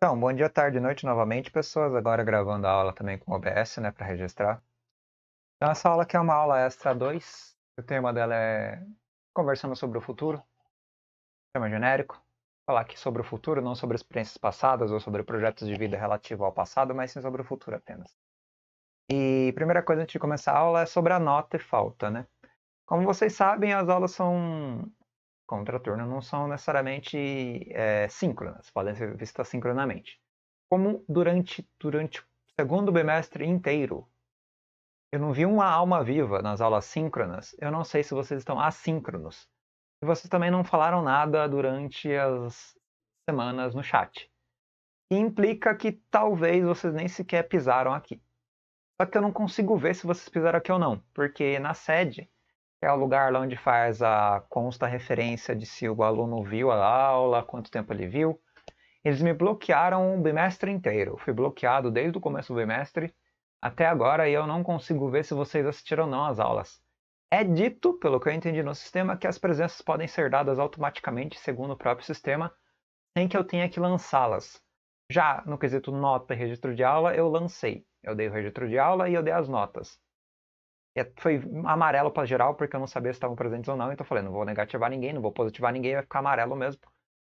Então, bom dia, tarde e noite novamente, pessoas. Agora gravando a aula também com o OBS, né, para registrar. Então, essa aula aqui é uma aula extra 2. O tema dela é Conversando sobre o Futuro. Tema genérico. Falar aqui sobre o futuro, não sobre experiências passadas ou sobre projetos de vida relativo ao passado, mas sim sobre o futuro apenas. E primeira coisa antes de começar a aula é sobre a nota e falta, né? Como vocês sabem, as aulas são contraturno não são necessariamente é, síncronas, podem ser vistas sincronamente. Como durante, durante o segundo bimestre inteiro, eu não vi uma alma viva nas aulas síncronas, eu não sei se vocês estão assíncronos. E vocês também não falaram nada durante as semanas no chat. E implica que talvez vocês nem sequer pisaram aqui. Só que eu não consigo ver se vocês pisaram aqui ou não, porque na sede é o lugar lá onde faz a consta referência de se o aluno viu a aula, quanto tempo ele viu. Eles me bloquearam o bimestre inteiro. fui bloqueado desde o começo do bimestre até agora e eu não consigo ver se vocês assistiram ou não as aulas. É dito, pelo que eu entendi no sistema, que as presenças podem ser dadas automaticamente segundo o próprio sistema, sem que eu tenha que lançá-las. Já no quesito nota e registro de aula, eu lancei. Eu dei o registro de aula e eu dei as notas. É, foi amarelo para geral, porque eu não sabia se estavam presentes ou não. Então eu falei, não vou negativar ninguém, não vou positivar ninguém, vai ficar amarelo mesmo.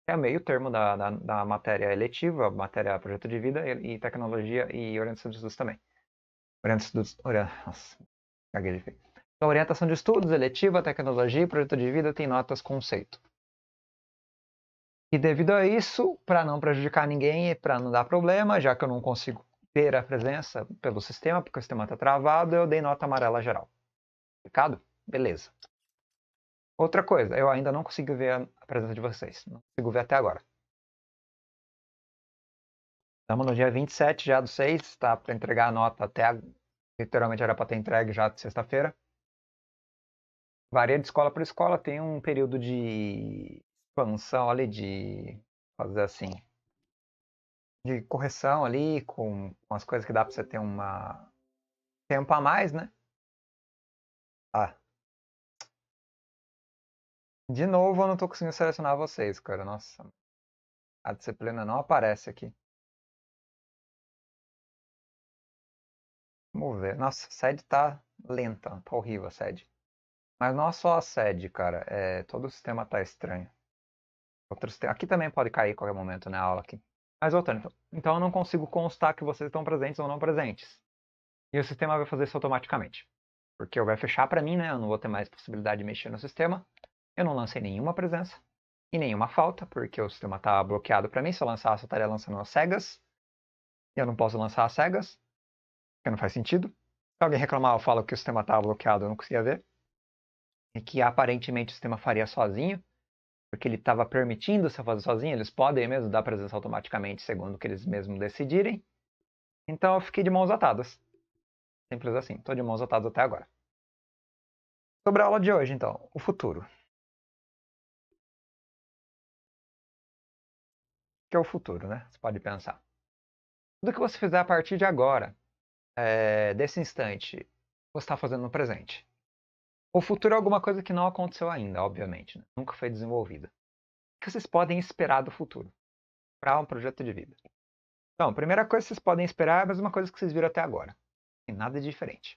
É o meio termo da, da, da matéria eletiva, matéria projeto de vida e, e tecnologia e orientação de estudos também. Orientação de estudos... Nossa, caguei de Então, orientação de estudos, eletiva, tecnologia e projeto de vida tem notas conceito. E devido a isso, para não prejudicar ninguém e para não dar problema, já que eu não consigo ter a presença pelo sistema, porque o sistema está travado, eu dei nota amarela geral. Ficado? Beleza. Outra coisa, eu ainda não consigo ver a presença de vocês. Não consigo ver até agora. Estamos no dia 27 já do 6, está para entregar a nota até. Literalmente era para ter entregue já de sexta-feira. Varia de escola para escola, tem um período de expansão ali, de fazer assim, de correção ali, com as coisas que dá pra você ter uma. tempo a mais, né? Ah. De novo, eu não tô conseguindo selecionar vocês, cara. Nossa. A disciplina não aparece aqui. Vamos ver. Nossa, a sede tá lenta. Tá horrível a sede. Mas não é só a sede, cara. É, todo o sistema tá estranho. Outros, Aqui também pode cair qualquer momento, né? A aula aqui. Mas voltando, então, então eu não consigo constar que vocês estão presentes ou não presentes. E o sistema vai fazer isso automaticamente. Porque vai fechar para mim, né? Eu não vou ter mais possibilidade de mexer no sistema. Eu não lancei nenhuma presença e nenhuma falta, porque o sistema está bloqueado para mim. Se eu lançasse, eu estaria lançando as cegas. E eu não posso lançar as cegas, porque não faz sentido. Se alguém reclamar, eu falo que o sistema estava tá bloqueado, eu não conseguia ver. E que aparentemente o sistema faria sozinho porque ele estava permitindo você fazer sozinho, eles podem mesmo dar presença automaticamente, segundo o que eles mesmos decidirem. Então eu fiquei de mãos atadas. Simples assim, estou de mãos atadas até agora. Sobre a aula de hoje, então, o futuro. que é o futuro, né? Você pode pensar. Tudo que você fizer a partir de agora, é, desse instante, você está fazendo no presente. O futuro é alguma coisa que não aconteceu ainda, obviamente, né? nunca foi desenvolvida. O que vocês podem esperar do futuro para um projeto de vida? Então, a primeira coisa que vocês podem esperar é a mesma coisa que vocês viram até agora. nada de é diferente.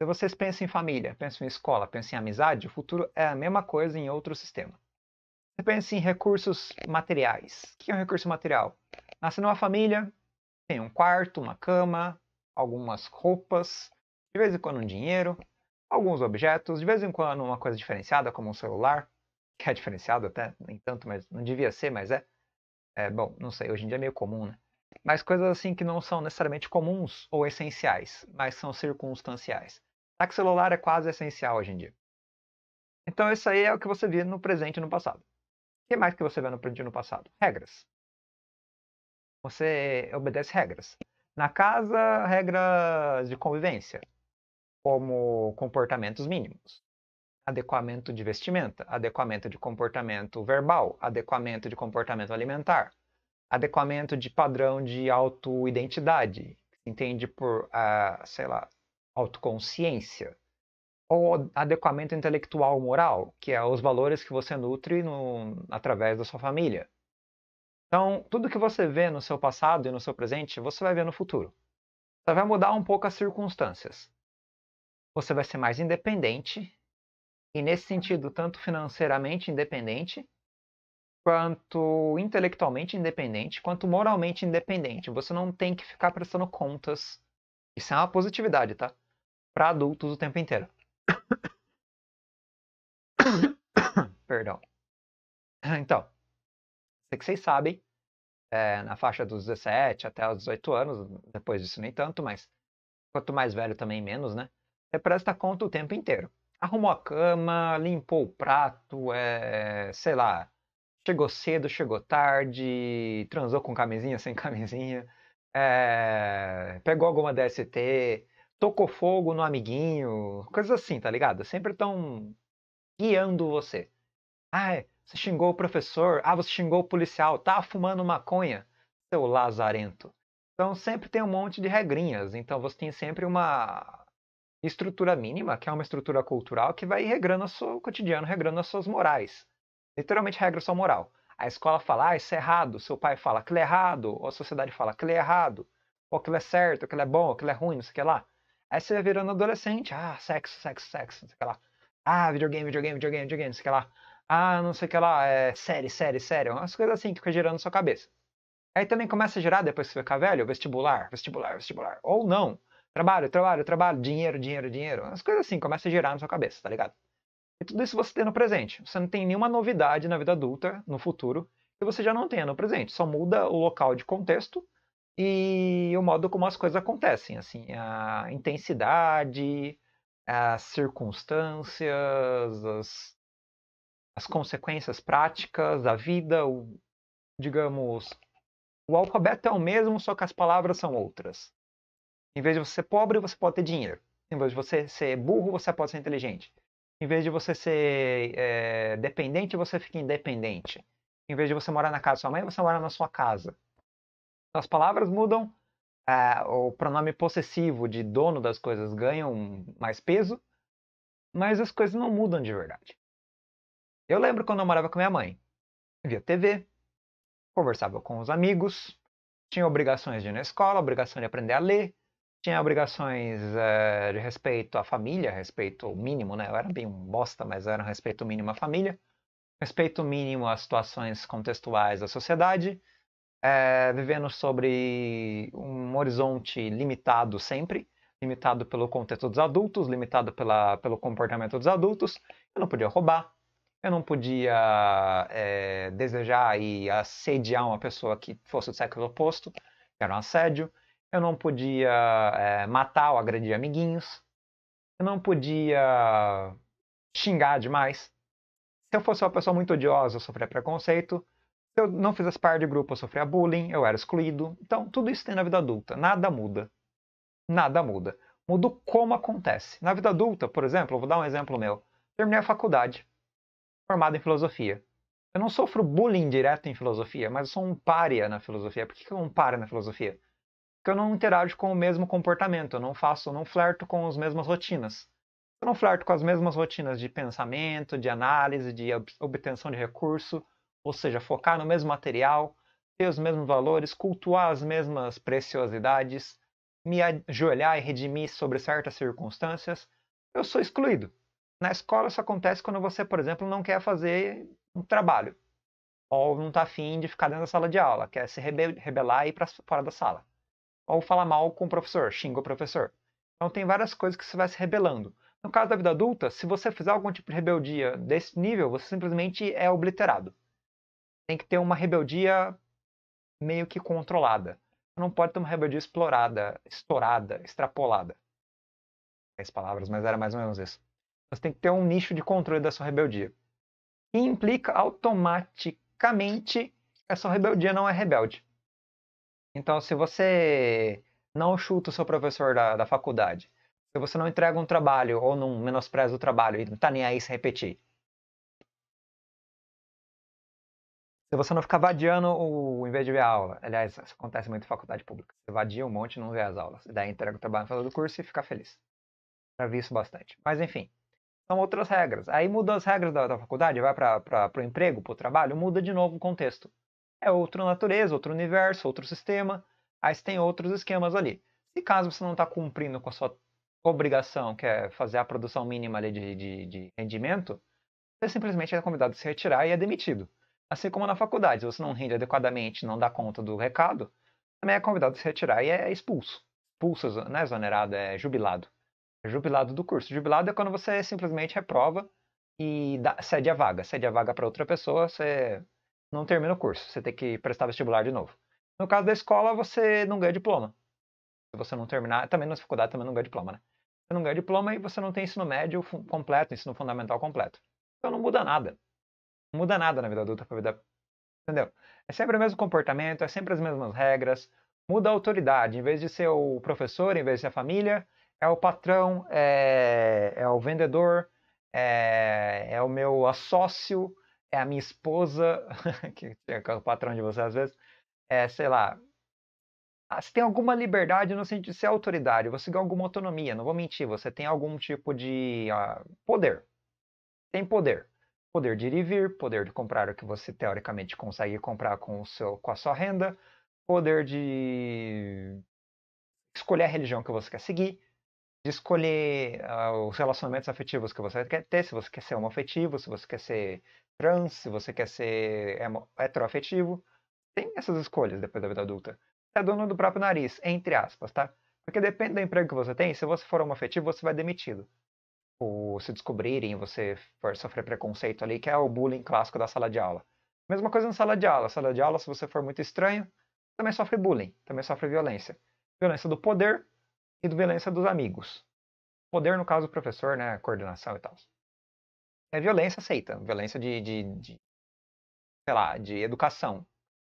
Se vocês pensam em família, pensam em escola, pensam em amizade, o futuro é a mesma coisa em outro sistema. Você pensa em recursos materiais. O que é um recurso material? Nasce numa família, tem um quarto, uma cama, algumas roupas, de vez em quando um dinheiro, alguns objetos, de vez em quando uma coisa diferenciada, como um celular, que é diferenciado até, nem tanto, mas não devia ser, mas é. é bom, não sei, hoje em dia é meio comum, né? Mas coisas assim que não são necessariamente comuns ou essenciais, mas são circunstanciais. Tá que celular é quase essencial hoje em dia. Então isso aí é o que você vê no presente e no passado. O que mais que você vê no presente e no passado? Regras. Você obedece regras. Na casa, regras de convivência como comportamentos mínimos. Adequamento de vestimenta, adequamento de comportamento verbal, adequamento de comportamento alimentar, adequamento de padrão de autoidentidade, que se entende por, uh, sei lá, autoconsciência, ou adequamento intelectual moral, que é os valores que você nutre no, através da sua família. Então, tudo que você vê no seu passado e no seu presente, você vai ver no futuro. Só vai mudar um pouco as circunstâncias você vai ser mais independente, e nesse tá. sentido, tanto financeiramente independente, quanto intelectualmente independente, quanto moralmente independente. Você não tem que ficar prestando contas. Isso é uma positividade, tá? Para adultos o tempo inteiro. Perdão. Então, sei que vocês sabem, é, na faixa dos 17 até os 18 anos, depois disso nem tanto, mas quanto mais velho também menos, né? você é presta conta o tempo inteiro. Arrumou a cama, limpou o prato, é, sei lá, chegou cedo, chegou tarde, transou com camisinha, sem camisinha, é, pegou alguma DST, tocou fogo no amiguinho, coisas assim, tá ligado? Sempre estão guiando você. Ah, você xingou o professor, ah, você xingou o policial, tá fumando maconha, seu lazarento. Então sempre tem um monte de regrinhas, então você tem sempre uma estrutura mínima, que é uma estrutura cultural que vai regrando o seu cotidiano, regrando as suas morais. Literalmente regra sua moral. A escola fala, ah, isso é errado. Seu pai fala, aquilo é errado. Ou a sociedade fala, aquilo é errado. Ou aquilo é certo, aquilo é bom, aquilo é ruim, não sei o que lá. Aí você vai virando adolescente, ah, sexo, sexo, sexo, não sei o que lá. Ah, videogame, videogame, videogame, videogame, não sei o que lá. Ah, não sei o que lá, é série, série, série. Umas coisas assim que fica girando na sua cabeça. Aí também começa a girar, depois que você ficar velho, vestibular, vestibular, vestibular. Ou não. Trabalho, trabalho, trabalho, dinheiro, dinheiro, dinheiro. As coisas assim começam a gerar na sua cabeça, tá ligado? E tudo isso você tem no presente. Você não tem nenhuma novidade na vida adulta, no futuro, que você já não tenha no presente. Só muda o local de contexto e o modo como as coisas acontecem, assim, a intensidade, as circunstâncias, as, as consequências práticas da vida, o, digamos, o alfabeto é o mesmo, só que as palavras são outras. Em vez de você ser pobre, você pode ter dinheiro. Em vez de você ser burro, você pode ser inteligente. Em vez de você ser é, dependente, você fica independente. Em vez de você morar na casa da sua mãe, você mora na sua casa. Então, as palavras mudam, eh, o pronome possessivo de dono das coisas ganham mais peso, mas as coisas não mudam de verdade. Eu lembro quando eu morava com minha mãe. Via TV, conversava com os amigos, tinha obrigações de ir na escola, obrigação de aprender a ler, tinha obrigações é, de respeito à família, respeito mínimo, né? Eu era bem um bosta, mas era um respeito mínimo à família, respeito mínimo às situações contextuais da sociedade, é, vivendo sobre um horizonte limitado sempre, limitado pelo contexto dos adultos, limitado pela, pelo comportamento dos adultos. Eu não podia roubar, eu não podia é, desejar e assediar uma pessoa que fosse do sexo oposto, que era um assédio eu não podia é, matar ou agredir amiguinhos, eu não podia xingar demais. Se eu fosse uma pessoa muito odiosa, eu sofria preconceito. Se eu não fizesse parte de grupo, eu sofria bullying, eu era excluído. Então, tudo isso tem na vida adulta. Nada muda. Nada muda. Muda como acontece. Na vida adulta, por exemplo, eu vou dar um exemplo meu. Terminei a faculdade, formado em filosofia. Eu não sofro bullying direto em filosofia, mas eu sou um pária na filosofia. Por que eu sou um pária na filosofia? que eu não interajo com o mesmo comportamento, eu não faço, eu não flerto com as mesmas rotinas. Eu não flerto com as mesmas rotinas de pensamento, de análise, de obtenção de recurso, ou seja, focar no mesmo material, ter os mesmos valores, cultuar as mesmas preciosidades, me ajoelhar e redimir sobre certas circunstâncias. Eu sou excluído. Na escola isso acontece quando você, por exemplo, não quer fazer um trabalho, ou não está afim de ficar dentro da sala de aula, quer se rebelar e ir para fora da sala ou fala mal com o professor, xinga o professor. Então tem várias coisas que você vai se rebelando. No caso da vida adulta, se você fizer algum tipo de rebeldia desse nível, você simplesmente é obliterado. Tem que ter uma rebeldia meio que controlada. Você não pode ter uma rebeldia explorada, estourada, extrapolada. As palavras, mas era mais ou menos isso. Você tem que ter um nicho de controle da sua rebeldia. E implica automaticamente que a sua rebeldia não é rebelde. Então, se você não chuta o seu professor da, da faculdade, se você não entrega um trabalho ou não menospreza o trabalho e não tá nem aí se repetir, se você não ficar vadiando o, em vez de ver a aula, aliás, isso acontece muito em faculdade pública, você vadia um monte e não vê as aulas, e daí entrega o trabalho no final do curso e fica feliz. Já vi isso bastante. Mas enfim, são outras regras. Aí muda as regras da, da faculdade, vai para o emprego, para o trabalho, muda de novo o contexto é outra natureza, outro universo, outro sistema. Aí você tem outros esquemas ali. Se caso você não está cumprindo com a sua obrigação, que é fazer a produção mínima ali de, de, de rendimento, você simplesmente é convidado a se retirar e é demitido. Assim como na faculdade, se você não rende adequadamente, não dá conta do recado, também é convidado a se retirar e é expulso. Expulso, não é exonerado, é jubilado. É jubilado do curso. Jubilado é quando você simplesmente reprova e dá, cede a vaga. Cede a vaga para outra pessoa, você não termina o curso, você tem que prestar vestibular de novo. No caso da escola, você não ganha diploma. Se você não terminar, também na faculdade também não ganha diploma, né? Você não ganha diploma e você não tem ensino médio completo, ensino fundamental completo. Então não muda nada. Não muda nada na vida adulta para vida. Entendeu? É sempre o mesmo comportamento, é sempre as mesmas regras. Muda a autoridade. Em vez de ser o professor, em vez de ser a família, é o patrão, é, é o vendedor, é, é o meu sócio, é a minha esposa, que é o patrão de você às vezes, é, sei lá, você ah, tem alguma liberdade no sentido de ser é autoritário, você tem alguma autonomia, não vou mentir, você tem algum tipo de uh, poder. Tem poder. Poder de ir e vir, poder de comprar o que você teoricamente consegue comprar com, o seu, com a sua renda, poder de escolher a religião que você quer seguir, de escolher uh, os relacionamentos afetivos que você quer ter, se você quer ser homoafetivo, se você quer ser trans, se você quer ser heteroafetivo. Tem essas escolhas depois da vida adulta. Você é dono do próprio nariz, entre aspas, tá? Porque depende do emprego que você tem, se você for homoafetivo, você vai demitido. Ou se descobrirem, você for sofrer preconceito ali, que é o bullying clássico da sala de aula. Mesma coisa na sala de aula. Sala de aula, se você for muito estranho, também sofre bullying, também sofre violência. Violência do poder e do violência dos amigos. Poder, no caso, do professor, né? Coordenação e tal é violência aceita, violência de, de, de, sei lá, de educação.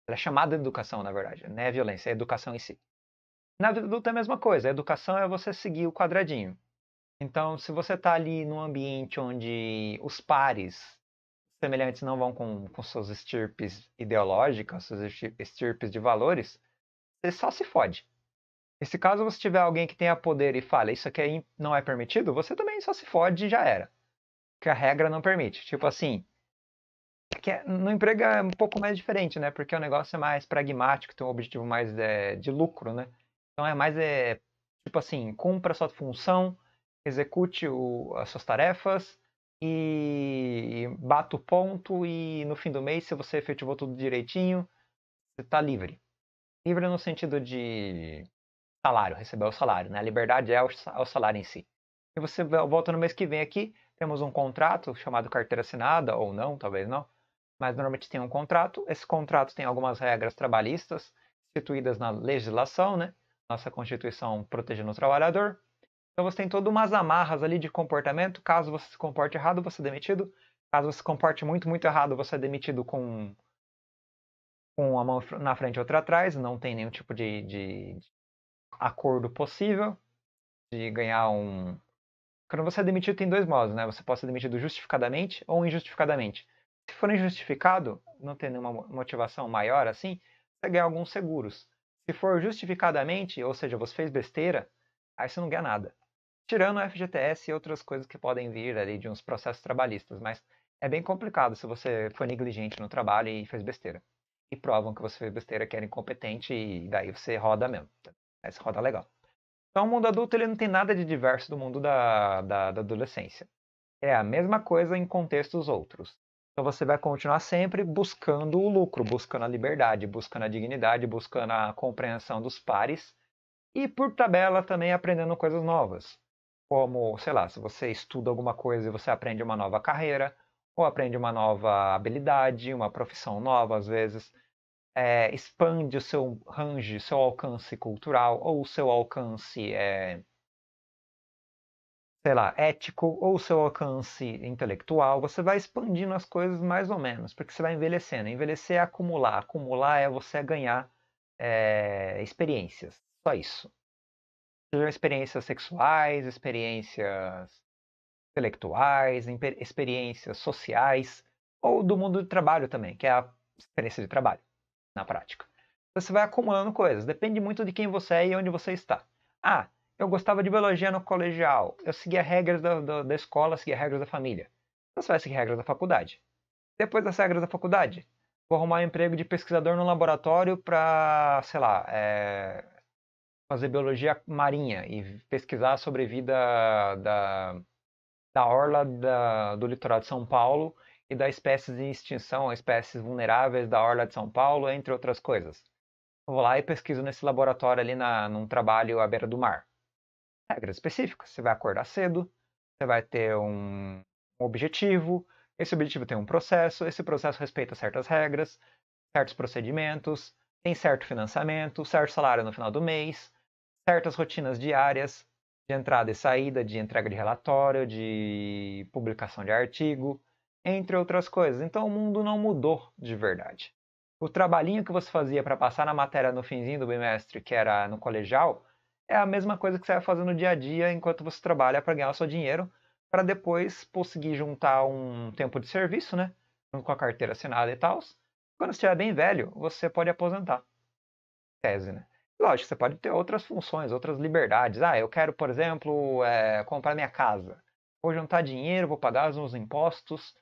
Ela é chamada de educação, na verdade, não né? é violência, é educação em si. Na vida adulta é a mesma coisa, a educação é você seguir o quadradinho. Então, se você está ali num ambiente onde os pares semelhantes não vão com, com suas estirpes ideológicas, suas estirpes de valores, você só se fode. E se caso você tiver alguém que tenha poder e fala isso aqui é não é permitido, você também só se fode e já era que a regra não permite. Tipo assim, é que é, no emprego é um pouco mais diferente, né? Porque o negócio é mais pragmático, tem um objetivo mais é, de lucro, né? Então é mais, é, tipo assim, cumpra a sua função, execute o, as suas tarefas e, e bata o ponto e no fim do mês, se você efetivou tudo direitinho, você está livre. Livre no sentido de salário, receber o salário, né? A liberdade é o, é o salário em si. E você volta no mês que vem aqui, temos um contrato chamado carteira assinada, ou não, talvez não, mas normalmente tem um contrato. Esse contrato tem algumas regras trabalhistas instituídas na legislação, né? Nossa Constituição protegendo o trabalhador. Então você tem todas umas amarras ali de comportamento. Caso você se comporte errado, você é demitido. Caso você se comporte muito, muito errado, você é demitido com, com uma mão na frente e outra atrás. Não tem nenhum tipo de, de, de acordo possível de ganhar um, quando você é demitido, tem dois modos, né? Você pode ser demitido justificadamente ou injustificadamente. Se for injustificado, não tem nenhuma motivação maior assim, você ganha alguns seguros. Se for justificadamente, ou seja, você fez besteira, aí você não ganha nada. Tirando o FGTS e outras coisas que podem vir ali de uns processos trabalhistas, mas é bem complicado se você foi negligente no trabalho e fez besteira. E provam que você fez besteira, que era incompetente, e daí você roda mesmo. Aí você roda legal. Então, o mundo adulto ele não tem nada de diverso do mundo da, da, da adolescência. É a mesma coisa em contextos outros. Então, você vai continuar sempre buscando o lucro, buscando a liberdade, buscando a dignidade, buscando a compreensão dos pares e, por tabela, também aprendendo coisas novas. Como, sei lá, se você estuda alguma coisa e você aprende uma nova carreira, ou aprende uma nova habilidade, uma profissão nova, às vezes é, expande o seu range, seu alcance cultural ou o seu alcance, é, sei lá, ético ou o seu alcance intelectual, você vai expandindo as coisas mais ou menos, porque você vai envelhecendo. Envelhecer é acumular, acumular é você ganhar é, experiências, só isso. Sejam experiências sexuais, experiências intelectuais, experiências sociais ou do mundo do trabalho também, que é a experiência de trabalho na prática. Então, você vai acumulando coisas, depende muito de quem você é e onde você está. Ah, eu gostava de biologia no colegial, eu seguia regras da, da, da escola, seguia regras da família. Então, você vai seguir regras da faculdade. Depois das regras da faculdade, vou arrumar um emprego de pesquisador no laboratório para, sei lá, é, fazer biologia marinha e pesquisar sobre vida da, da orla da, do litoral de São Paulo e da espécies em extinção, espécies vulneráveis da Orla de São Paulo, entre outras coisas. Eu vou lá e pesquiso nesse laboratório ali na, num trabalho à beira do mar. Regras específicas, você vai acordar cedo, você vai ter um objetivo, esse objetivo tem um processo, esse processo respeita certas regras, certos procedimentos, tem certo financiamento, certo salário no final do mês, certas rotinas diárias de entrada e saída, de entrega de relatório, de publicação de artigo, entre outras coisas. Então o mundo não mudou de verdade. O trabalhinho que você fazia para passar na matéria no finzinho do bimestre, que era no colegial, é a mesma coisa que você vai fazer no dia a dia enquanto você trabalha para ganhar o seu dinheiro, para depois conseguir juntar um tempo de serviço, né? Com a carteira assinada e tal. Quando você estiver bem velho, você pode aposentar. Tese, né? Lógico, você pode ter outras funções, outras liberdades. Ah, eu quero, por exemplo, é, comprar minha casa. Vou juntar dinheiro, vou pagar os meus impostos,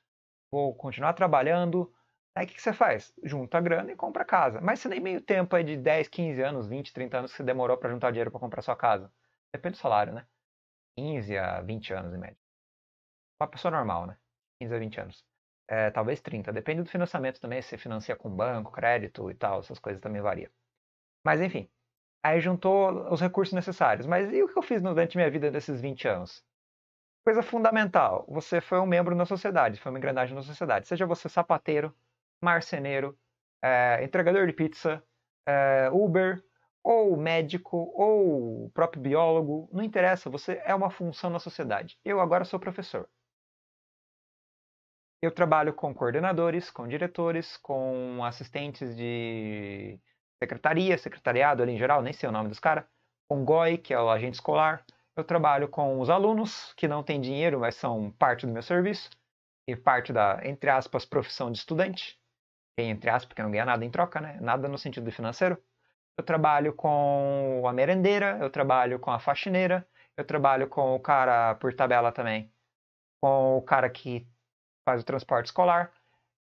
vou continuar trabalhando. Aí o que, que, você faz? Junta a grana e compra a casa. Mas você nem meio tempo é de 10, 15 anos, 20, 30 anos que você demorou para juntar dinheiro para comprar sua casa. Depende do salário, né? 15 a 20 anos em média. Uma pessoa normal, né? 15 a 20 anos. É, talvez 30. Depende do financiamento também, se você financia com banco, crédito e tal, essas coisas também variam. Mas enfim, aí juntou os recursos necessários. Mas e o que eu fiz durante minha vida desses 20 anos? Coisa fundamental, você foi um membro na sociedade, foi uma engrenagem na sociedade. Seja você sapateiro, marceneiro, é, entregador de pizza, é, Uber, ou médico, ou próprio biólogo, não interessa, você é uma função na sociedade. Eu agora sou professor. Eu trabalho com coordenadores, com diretores, com assistentes de secretaria, secretariado ali em geral, nem sei o nome dos caras, com GOI, que é o agente escolar, eu trabalho com os alunos que não têm dinheiro, mas são parte do meu serviço e parte da, entre aspas, profissão de estudante. Tem é entre aspas, porque não ganha nada em troca, né? Nada no sentido financeiro. Eu trabalho com a merendeira, eu trabalho com a faxineira, eu trabalho com o cara por tabela também, com o cara que faz o transporte escolar.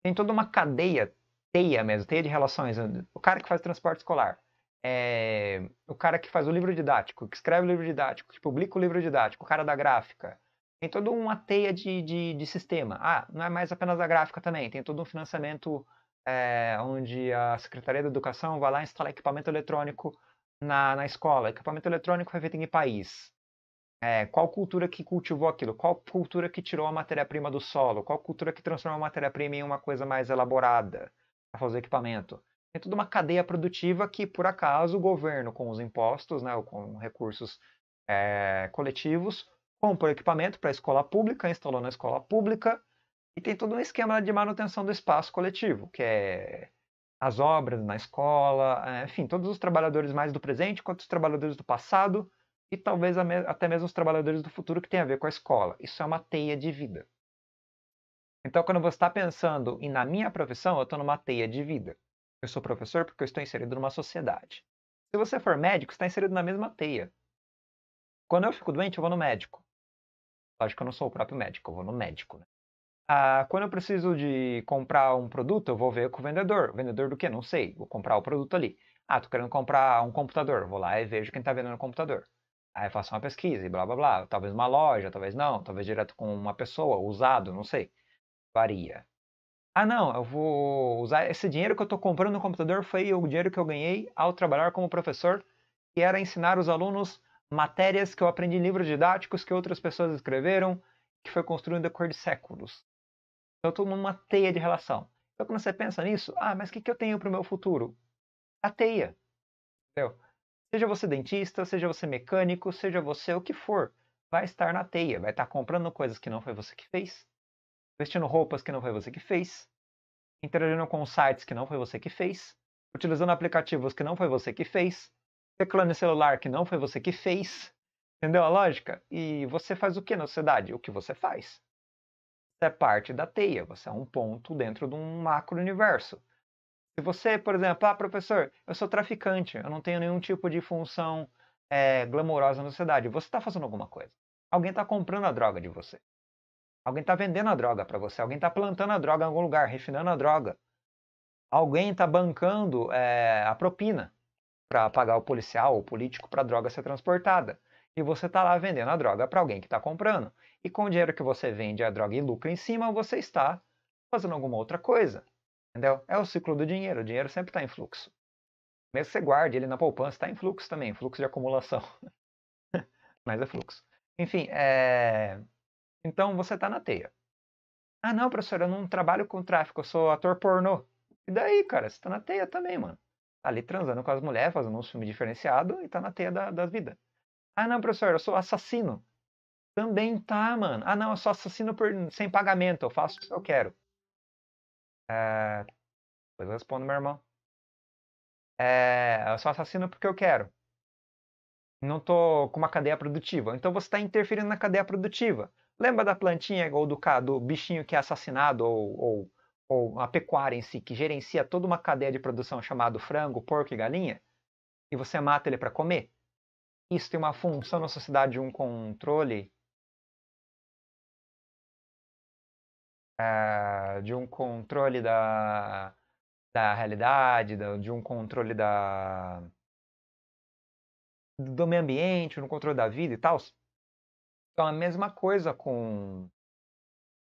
Tem toda uma cadeia, teia mesmo, teia de relações. O cara que faz o transporte escolar, é, o cara que faz o livro didático, que escreve o livro didático, que publica o livro didático, o cara da gráfica. Tem toda uma teia de, de, de sistema. Ah, não é mais apenas a gráfica também, tem todo um financiamento é, onde a Secretaria da Educação vai lá instalar equipamento eletrônico na, na escola. Equipamento eletrônico foi feito em que país? É, qual cultura que cultivou aquilo? Qual cultura que tirou a matéria-prima do solo? Qual cultura que transformou a matéria-prima em uma coisa mais elaborada para fazer equipamento? É toda uma cadeia produtiva que, por acaso, o governo, com os impostos, né, ou com recursos é, coletivos, compra equipamento para a escola pública, instalou na escola pública, e tem todo um esquema de manutenção do espaço coletivo, que é as obras na escola, é, enfim, todos os trabalhadores mais do presente quanto os trabalhadores do passado, e talvez até mesmo os trabalhadores do futuro que tem a ver com a escola. Isso é uma teia de vida. Então, quando você está pensando em na minha profissão, eu estou numa teia de vida. Eu sou professor porque eu estou inserido numa sociedade. Se você for médico, está inserido na mesma teia. Quando eu fico doente, eu vou no médico. Lógico que eu não sou o próprio médico, eu vou no médico. Né? Ah, quando eu preciso de comprar um produto, eu vou ver com o vendedor. O vendedor do quê? Não sei. Vou comprar o produto ali. Ah, tô querendo comprar um computador. Vou lá e vejo quem está vendendo o computador. Aí faço uma pesquisa e blá blá blá. Talvez uma loja, talvez não. Talvez direto com uma pessoa, usado, não sei. Varia. Ah, não, eu vou usar esse dinheiro que eu estou comprando no computador foi o dinheiro que eu ganhei ao trabalhar como professor, que era ensinar os alunos matérias que eu aprendi em livros didáticos que outras pessoas escreveram, que foi construído no de séculos. Então, eu estou numa teia de relação. Então, quando você pensa nisso, ah, mas o que, que eu tenho para o meu futuro? A teia. Entendeu? Seja você dentista, seja você mecânico, seja você o que for, vai estar na teia, vai estar comprando coisas que não foi você que fez, vestindo roupas que não foi você que fez, interagindo com sites que não foi você que fez, utilizando aplicativos que não foi você que fez, teclando em celular que não foi você que fez. Entendeu a lógica? E você faz o que na sociedade? O que você faz? Você é parte da teia, você é um ponto dentro de um macro-universo. Se você, por exemplo, ah, professor, eu sou traficante, eu não tenho nenhum tipo de função é, glamourosa na sociedade, você está fazendo alguma coisa. Alguém está comprando a droga de você. Alguém está vendendo a droga para você, alguém está plantando a droga em algum lugar, refinando a droga. Alguém está bancando é, a propina para pagar o policial ou o político para a droga ser transportada. E você está lá vendendo a droga para alguém que está comprando. E com o dinheiro que você vende a droga e lucra em cima, você está fazendo alguma outra coisa. Entendeu? É o ciclo do dinheiro. O dinheiro sempre está em fluxo. Mesmo que você guarde ele na poupança, está em fluxo também, fluxo de acumulação. Mas é fluxo. Enfim, é... Então você está na teia. Ah, não, professor, eu não trabalho com tráfico, eu sou ator pornô. E daí, cara, você está na teia também, mano. Tá ali transando com as mulheres, fazendo um filme diferenciado e tá na teia da, da vida. Ah, não, professor, eu sou assassino. Também tá, mano. Ah, não, eu sou assassino por... sem pagamento, eu faço o que eu quero. É... Depois eu respondo, meu irmão. É... Eu sou assassino porque eu quero. Não tô com uma cadeia produtiva. Então você está interferindo na cadeia produtiva. Lembra da plantinha ou do, do bichinho que é assassinado ou, ou, ou a pecuária em si, que gerencia toda uma cadeia de produção chamado frango, porco e galinha? E você mata ele para comer? Isso tem uma função na sociedade de um controle eh, de um controle da, da realidade, de um controle da, do meio ambiente, no um controle da vida e tal. Então, a mesma coisa com,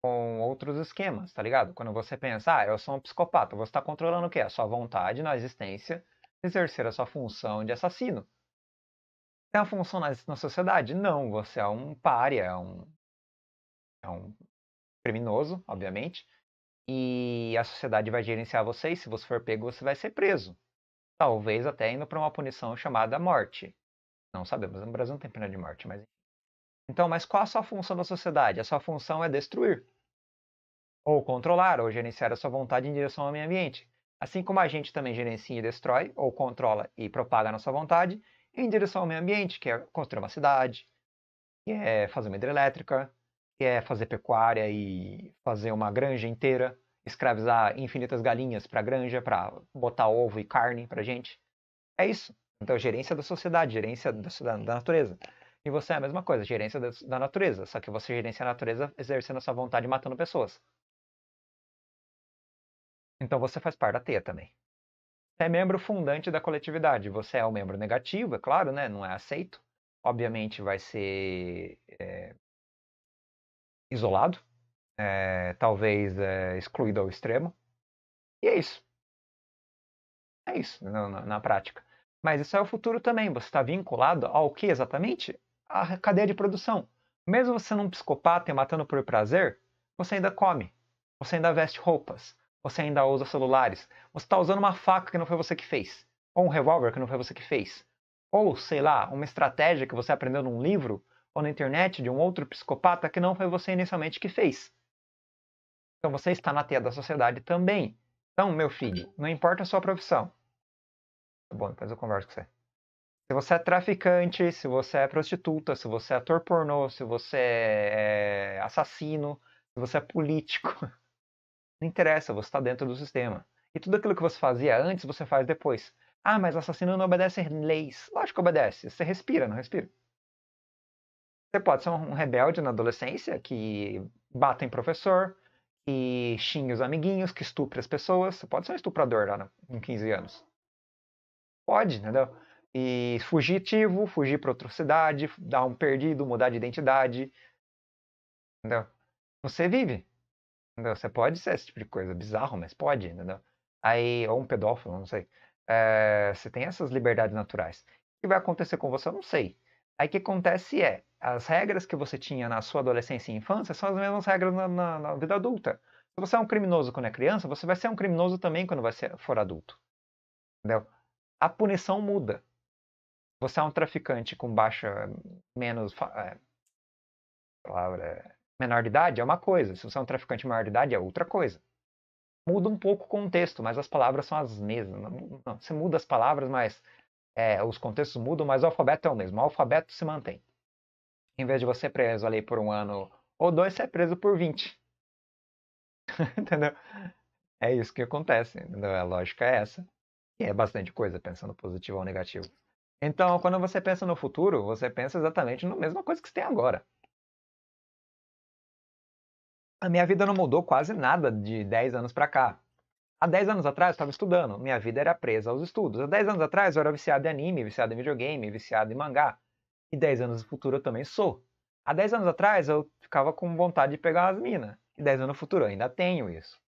com outros esquemas, tá ligado? Quando você pensa, ah, eu sou um psicopata, você está controlando o quê? A sua vontade na existência de exercer a sua função de assassino. Tem uma função na, na sociedade? Não, você é um pária, é um, é um criminoso, obviamente, e a sociedade vai gerenciar você e se você for pego, você vai ser preso. Talvez até indo para uma punição chamada morte. Não sabemos, no Brasil não tem pena de morte, mas então, mas qual a sua função da sociedade? A sua função é destruir, ou controlar, ou gerenciar a sua vontade em direção ao meio ambiente. Assim como a gente também gerencia e destrói, ou controla e propaga a nossa vontade em direção ao meio ambiente, que é construir uma cidade, que é fazer uma hidrelétrica, que é fazer pecuária e fazer uma granja inteira, escravizar infinitas galinhas para a granja, para botar ovo e carne para a gente. É isso. Então, gerência da sociedade, gerência da natureza. E você é a mesma coisa, gerência da natureza. Só que você gerencia a natureza exercendo a sua vontade e matando pessoas. Então você faz parte da teia também. Você é membro fundante da coletividade. Você é um membro negativo, é claro, né? Não é aceito. Obviamente vai ser é, isolado, é, talvez é, excluído ao extremo. E é isso. É isso na, na, na prática. Mas isso é o futuro também. Você está vinculado ao que exatamente? a cadeia de produção. Mesmo você não um psicopata e matando por prazer, você ainda come, você ainda veste roupas, você ainda usa celulares, você está usando uma faca que não foi você que fez, ou um revólver que não foi você que fez, ou sei lá, uma estratégia que você aprendeu num livro ou na internet de um outro psicopata que não foi você inicialmente que fez. Então você está na teia da sociedade também. Então, meu filho, não importa a sua profissão. Tá bom, depois eu converso com você. Se você é traficante, se você é prostituta, se você é ator pornô, se você é assassino, se você é político. Não interessa, você está dentro do sistema. E tudo aquilo que você fazia antes, você faz depois. Ah, mas assassino não obedece leis. Lógico que obedece. Você respira, não respira. Você pode ser um rebelde na adolescência que bata em professor, que xinga os amiguinhos, que estupra as pessoas. Você pode ser um estuprador lá com 15 anos. Pode, entendeu? e fugitivo, fugir para outra cidade, dar um perdido, mudar de identidade. Entendeu? Você vive. Entendeu? Você pode ser esse tipo de coisa. Bizarro, mas pode, entendeu? Aí, ou um pedófilo, não sei. É, você tem essas liberdades naturais. O que vai acontecer com você, eu não sei. Aí o que acontece é, as regras que você tinha na sua adolescência e infância são as mesmas regras na, na, na vida adulta. Se você é um criminoso quando é criança, você vai ser um criminoso também quando vai ser, for adulto. Entendeu? A punição muda. Você é um traficante com baixa, menos. É, palavra. Menor de idade é uma coisa, se você é um traficante maior de idade é outra coisa. Muda um pouco o contexto, mas as palavras são as mesmas. Não, não, você muda as palavras, mas é, os contextos mudam, mas o alfabeto é o mesmo. O alfabeto se mantém. Em vez de você ser preso ali por um ano ou dois, você é preso por vinte. entendeu? É isso que acontece. Entendeu? A lógica é essa. E é bastante coisa pensando positivo ou negativo. Então, quando você pensa no futuro, você pensa exatamente na mesma coisa que você tem agora. A minha vida não mudou quase nada de 10 anos para cá. Há 10 anos atrás eu estava estudando, minha vida era presa aos estudos. Há 10 anos atrás eu era viciado em anime, viciado em videogame, viciado em mangá. E 10 anos no futuro eu também sou. Há 10 anos atrás eu ficava com vontade de pegar umas minas. E 10 anos no futuro eu ainda tenho isso.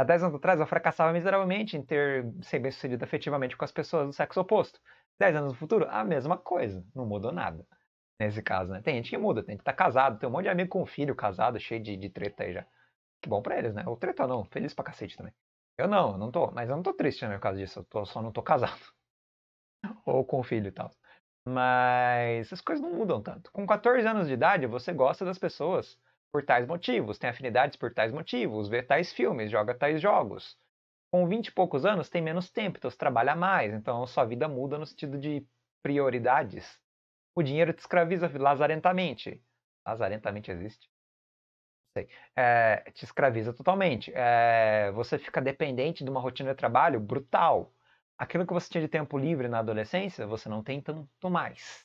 Há 10 anos atrás, eu fracassava miseravelmente em ter ser bem sucedido afetivamente com as pessoas do sexo oposto. 10 anos no futuro, a mesma coisa. Não mudou nada. Nesse caso, né? Tem gente que muda, tem gente que tá casado, tem um monte de amigo com filho casado, cheio de, de treta aí já. Que bom pra eles, né? Ou treta não, feliz pra cacete também. Eu não, eu não tô, mas eu não tô triste né, por causa disso, eu tô, só não tô casado. Ou com filho e tal. Mas as coisas não mudam tanto. Com 14 anos de idade, você gosta das pessoas por tais motivos, tem afinidades por tais motivos, vê tais filmes, joga tais jogos. Com 20 e poucos anos tem menos tempo, então você trabalha mais, então sua vida muda no sentido de prioridades. O dinheiro te escraviza lazarentamente. Lazarentamente existe? Sei. É, te escraviza totalmente. É, você fica dependente de uma rotina de trabalho brutal. Aquilo que você tinha de tempo livre na adolescência, você não tem tanto mais.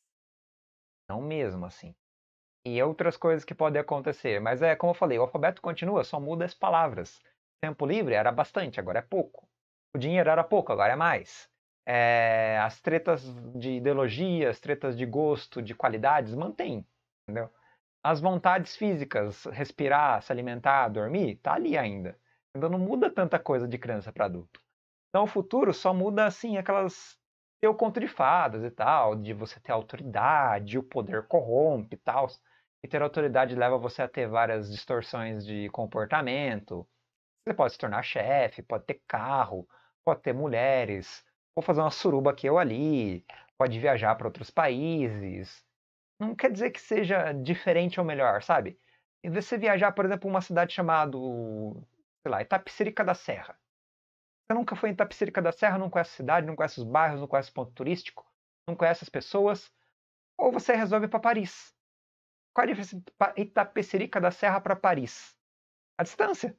Não mesmo assim e outras coisas que podem acontecer. Mas é como eu falei, o alfabeto continua, só muda as palavras. Tempo livre era bastante, agora é pouco. O dinheiro era pouco, agora é mais. É, as tretas de ideologia, as tretas de gosto, de qualidades, mantém, entendeu? As vontades físicas, respirar, se alimentar, dormir, tá ali ainda. Ainda não muda tanta coisa de criança para adulto. Então o futuro só muda assim aquelas teu conto de fadas e tal, de você ter autoridade, o poder corrompe e tal. E ter autoridade leva você a ter várias distorções de comportamento. Você pode se tornar chefe, pode ter carro, pode ter mulheres, vou fazer uma suruba aqui ou ali, pode viajar para outros países. Não quer dizer que seja diferente ou melhor, sabe? Em vez de você viajar, por exemplo, uma cidade chamada, sei lá, Itapicerica da Serra. Você nunca foi em Itapicerica da Serra, não conhece a cidade, não conhece os bairros, não conhece o ponto turístico, não conhece as pessoas, ou você resolve para Paris. Qual a diferença de Itapecerica da Serra para Paris? A distância.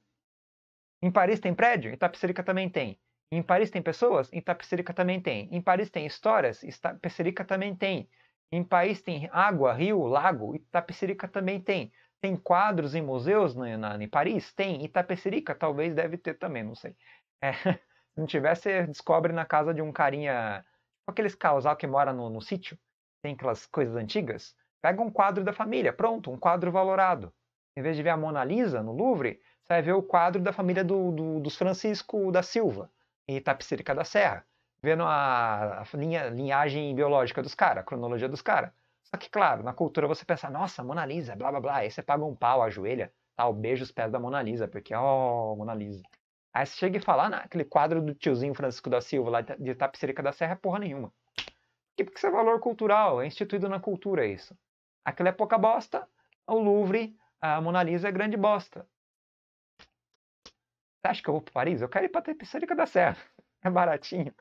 Em Paris tem prédio? Itapecerica também tem. Em Paris tem pessoas? Itapecerica também tem. Em Paris tem histórias? Itapecerica também tem. Em Paris tem água, rio, lago? Itapecerica também tem. Tem quadros em museus na, na, em Paris? Tem. Itapecerica talvez deve ter também, não sei. É, se não tiver, você descobre na casa de um carinha... Aqueles casal que mora no, no sítio. Tem aquelas coisas antigas. Pega um quadro da família, pronto, um quadro valorado. Em vez de ver a Mona Lisa no Louvre, você vai ver o quadro da família do, do, dos Francisco da Silva, em Itapecerica da Serra, vendo a, a linha, linhagem biológica dos caras, a cronologia dos caras. Só que, claro, na cultura você pensa, nossa, Mona Lisa, blá blá blá, aí você paga um pau, ajoelha, tal, tá, beija os pés da Mona Lisa, porque, ó, oh, Mona Lisa. Aí você chega e fala, ah, aquele quadro do tiozinho Francisco da Silva, lá de Itapecerica da Serra, é porra nenhuma. E porque isso é valor cultural, é instituído na cultura isso. Aquilo é pouca bosta, o Louvre, a Mona Lisa é grande bosta. Você acha que eu vou para Paris? Eu quero ir para Tapeçaria da Serra. É baratinho.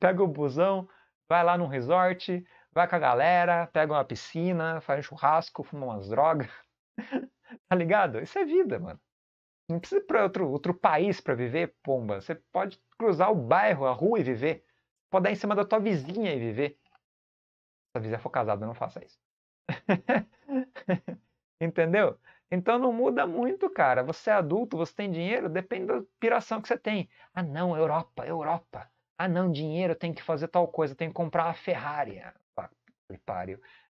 Pega o busão, vai lá num resort, vai com a galera, pega uma piscina, faz um churrasco, fuma umas drogas. tá ligado? Isso é vida, mano. Não precisa ir para outro, outro país para viver, pomba. Você pode cruzar o bairro, a rua e viver. Pode dar em cima da tua vizinha e viver. Se a vizinha for casada, não faça isso. Entendeu? Então não muda muito, cara. Você é adulto, você tem dinheiro, depende da piração que você tem. Ah, não, Europa, Europa. Ah, não, dinheiro, tem que fazer tal coisa, tem que comprar uma Ferrari. Ah,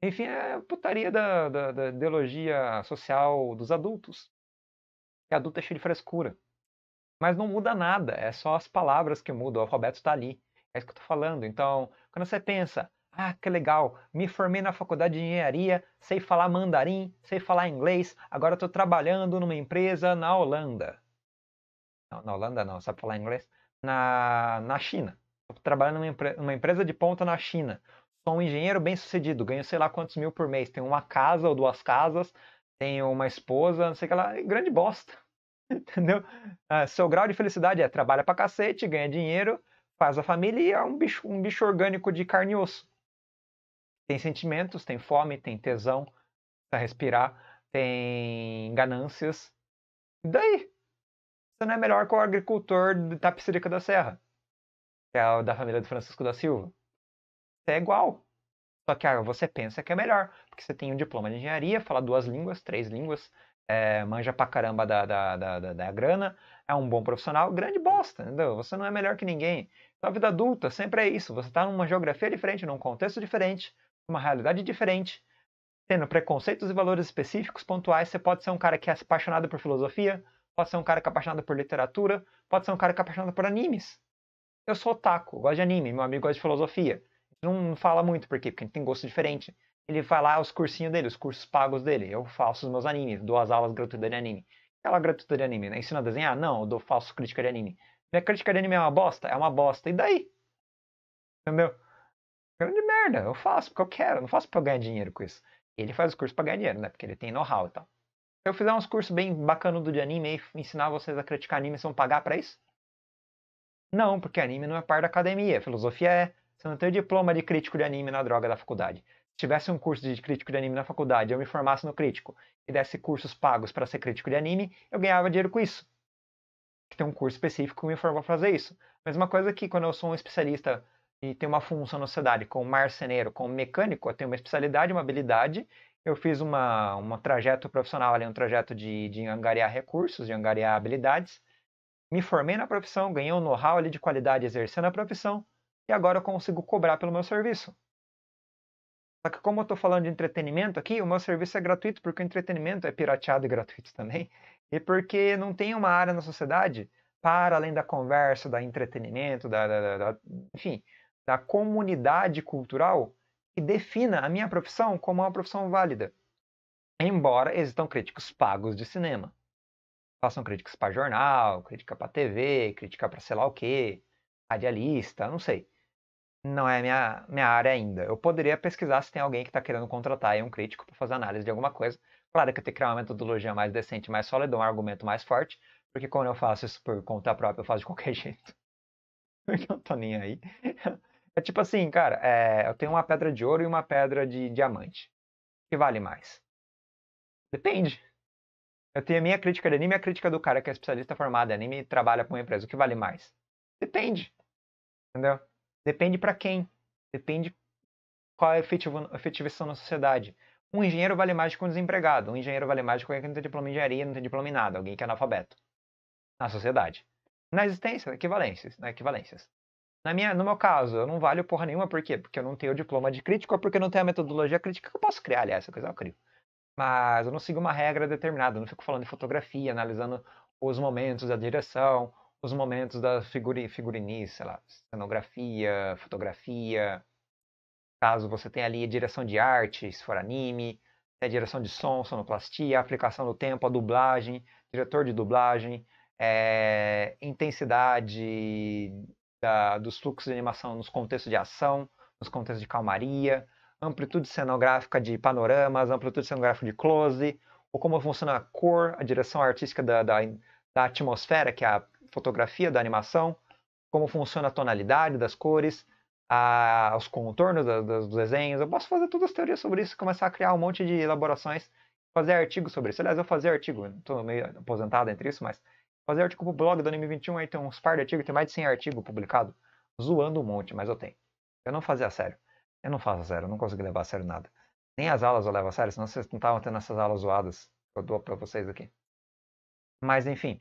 Enfim, é putaria da, da, da, ideologia social dos adultos. Que adulto é cheio de frescura. Mas não muda nada, é só as palavras que mudam, o alfabeto está ali. É isso que eu estou falando. Então, quando você pensa, ah, que legal! Me formei na faculdade de engenharia, sei falar mandarim, sei falar inglês, agora estou trabalhando numa empresa na Holanda. Não, na Holanda não, sabe falar inglês? Na, na China. Estou trabalhando numa, numa empresa de ponta na China. Sou um engenheiro bem sucedido, ganho sei lá quantos mil por mês. Tenho uma casa ou duas casas, tenho uma esposa, não sei o que lá. Grande bosta. Entendeu? Ah, seu grau de felicidade é trabalha pra cacete, ganha dinheiro, faz a família e é um bicho, um bicho orgânico de carne e osso tem sentimentos, tem fome, tem tesão para respirar, tem ganâncias. E daí? Você não é melhor que o agricultor da Psirica da Serra, que é o da família do Francisco da Silva. Você é igual. Só que ah, você pensa que é melhor, porque você tem um diploma de engenharia, fala duas línguas, três línguas, é, manja pra caramba da, da, da, da, da grana, é um bom profissional, grande bosta, entendeu? Você não é melhor que ninguém. Na vida adulta sempre é isso, você tá numa geografia diferente, num contexto diferente, uma realidade diferente, tendo preconceitos e valores específicos pontuais, você pode ser um cara que é apaixonado por filosofia, pode ser um cara que é apaixonado por literatura, pode ser um cara que é apaixonado por animes. Eu sou otaku, gosto de anime, meu amigo gosta de filosofia. Não fala muito, por quê? Porque a gente tem gosto diferente. Ele vai lá os cursinhos dele, os cursos pagos dele. Eu faço os meus animes, dou as aulas gratuitas de anime. Aquela gratuita de anime, né? Ensina a desenhar? Não, eu dou, faço crítica de anime. Minha crítica de anime é uma bosta? É uma bosta. E daí? Entendeu? merda, eu faço porque eu quero, eu não faço para ganhar dinheiro com isso. Ele faz os cursos para ganhar dinheiro, né? Porque ele tem know-how e tal. Se eu fizer uns cursos bem bacanudo de anime e ensinar vocês a criticar anime, vocês vão pagar para isso? Não, porque anime não é parte da academia. A filosofia é. Você não tem o diploma de crítico de anime na droga da faculdade. Se tivesse um curso de crítico de anime na faculdade, eu me formasse no crítico e desse cursos pagos para ser crítico de anime, eu ganhava dinheiro com isso. Tem um curso específico que me informa a fazer isso. Mesma coisa que quando eu sou um especialista e tem uma função na sociedade, como marceneiro, como mecânico, eu tenho uma especialidade, uma habilidade, eu fiz uma, um trajeto profissional ali, um trajeto de, de angariar recursos, de angariar habilidades, me formei na profissão, ganhei um know-how ali de qualidade exercendo a profissão, e agora eu consigo cobrar pelo meu serviço. Só que como eu estou falando de entretenimento aqui, o meu serviço é gratuito, porque o entretenimento é pirateado e gratuito também, e porque não tem uma área na sociedade para além da conversa, da entretenimento, da, da, da, da enfim, da comunidade cultural que defina a minha profissão como uma profissão válida. Embora existam críticos pagos de cinema. Façam críticas para jornal, crítica para TV, crítica para sei lá o quê, radialista, não sei. Não é minha, minha área ainda. Eu poderia pesquisar se tem alguém que está querendo contratar aí um crítico para fazer análise de alguma coisa. Claro que eu tenho que criar uma metodologia mais decente, mais sólida, um argumento mais forte, porque quando eu faço isso por conta própria, eu faço de qualquer jeito. Então, eu não tô nem aí. É tipo assim, cara, é, eu tenho uma pedra de ouro e uma pedra de diamante. O que vale mais? Depende. Eu tenho a minha crítica de anime e a crítica do cara que é especialista formado em anime e trabalha com uma empresa. O que vale mais? Depende. Entendeu? Depende para quem. Depende qual é a efetivação na sociedade. Um engenheiro vale mais que um desempregado. Um engenheiro vale mais que alguém que não tem diploma em engenharia, não tem diploma em nada, alguém que é analfabeto. Na sociedade. Na existência, equivalências. Né? equivalências. Na minha, no meu caso, eu não valho porra nenhuma, por quê? Porque eu não tenho o diploma de crítico ou porque eu não tenho a metodologia crítica que eu posso criar, aliás, essa coisa eu crio. Mas eu não sigo uma regra determinada, eu não fico falando de fotografia, analisando os momentos da direção, os momentos da figuri, figurinice, sei lá, cenografia, fotografia. Caso você tenha ali direção de arte, se for anime, é direção de som, sonoplastia, aplicação do tempo, a dublagem, diretor de dublagem, é, intensidade, da, dos fluxos de animação nos contextos de ação, nos contextos de calmaria, amplitude cenográfica de panoramas, amplitude cenográfica de close, ou como funciona a cor, a direção artística da, da, da atmosfera, que é a fotografia da animação, como funciona a tonalidade das cores, a, os contornos da, dos desenhos. Eu posso fazer todas as teorias sobre isso, começar a criar um monte de elaborações, fazer artigos sobre isso. Aliás, eu fazer artigo, estou meio aposentado entre isso, mas Fazer artigo pro blog do Anime 21, aí tem uns par de artigos, tem mais de 100 artigos publicados. Zoando um monte, mas eu tenho. Eu não fazia a sério. Eu não faço a sério, eu não consigo levar a sério nada. Nem as aulas eu levo a sério, senão vocês não estavam tendo essas aulas zoadas que eu dou pra vocês aqui. Mas enfim.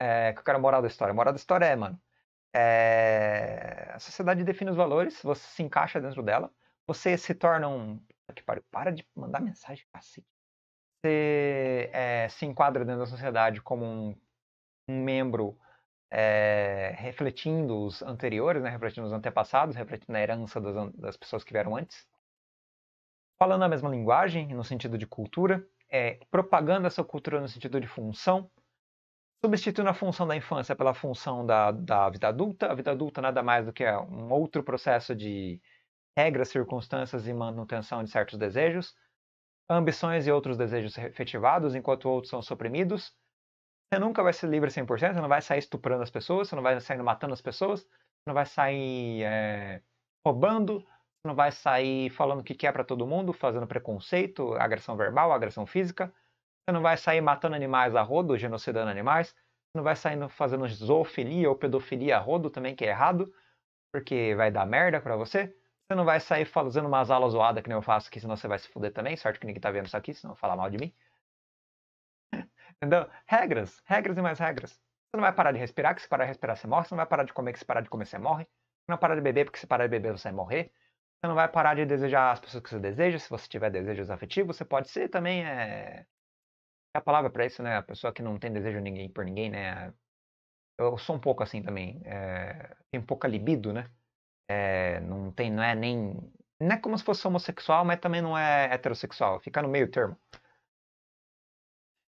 É, que eu quero moral da história. Moral da história é, mano. É, a sociedade define os valores, você se encaixa dentro dela, você se torna um. Que pariu, para de mandar mensagem, cacete. Você é, se enquadra dentro da sociedade como um um membro é, refletindo os anteriores, né, refletindo os antepassados, refletindo a herança das, das pessoas que vieram antes, falando a mesma linguagem no sentido de cultura, é, propagando essa cultura no sentido de função, substituindo a função da infância pela função da, da vida adulta. A vida adulta nada mais do que é um outro processo de regras, circunstâncias e manutenção de certos desejos, ambições e outros desejos efetivados, enquanto outros são suprimidos. Você nunca vai ser livre 100%, você não vai sair estuprando as pessoas, você não vai sair matando as pessoas, você não vai sair é, roubando, você não vai sair falando o que quer para todo mundo, fazendo preconceito, agressão verbal, agressão física. Você não vai sair matando animais a rodo, genocidando animais. Você não vai sair fazendo zoofilia ou pedofilia a rodo também, que é errado, porque vai dar merda para você. Você não vai sair fazendo umas aulas zoadas que nem eu faço aqui, senão você vai se fuder também. Sorte que ninguém tá vendo isso aqui, senão falar mal de mim. Entendeu? Regras, regras e mais regras. Você não vai parar de respirar, que se parar de respirar você morre. Você não vai parar de comer, que se parar de comer você morre. Você não vai parar de beber, porque se parar de beber você vai morrer. Você não vai parar de desejar as pessoas que você deseja. Se você tiver desejos afetivos, você pode ser também. É, é a palavra para isso, né? A pessoa que não tem desejo ninguém por ninguém, né? Eu sou um pouco assim também. É... Eh, tem pouca libido, né? É... Não tem, não é nem. Não é como se fosse homossexual, mas também não é heterossexual. Fica no meio termo.